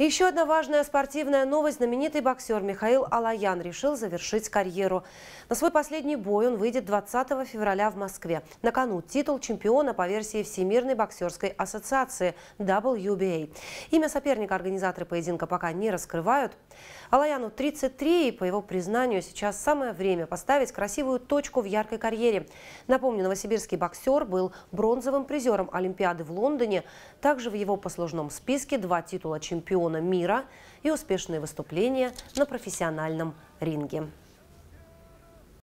Еще одна важная спортивная новость. Знаменитый боксер Михаил Алаян решил завершить карьеру. На свой последний бой он выйдет 20 февраля в Москве. На кону титул чемпиона по версии Всемирной боксерской ассоциации WBA. Имя соперника организаторы поединка пока не раскрывают. Алаяну 33 и, по его признанию, сейчас самое время поставить красивую точку в яркой карьере. Напомню, новосибирский боксер был бронзовым призером Олимпиады в Лондоне. Также в его послужном списке два титула чемпиона чемпиона мира и успешные выступления на профессиональном ринге.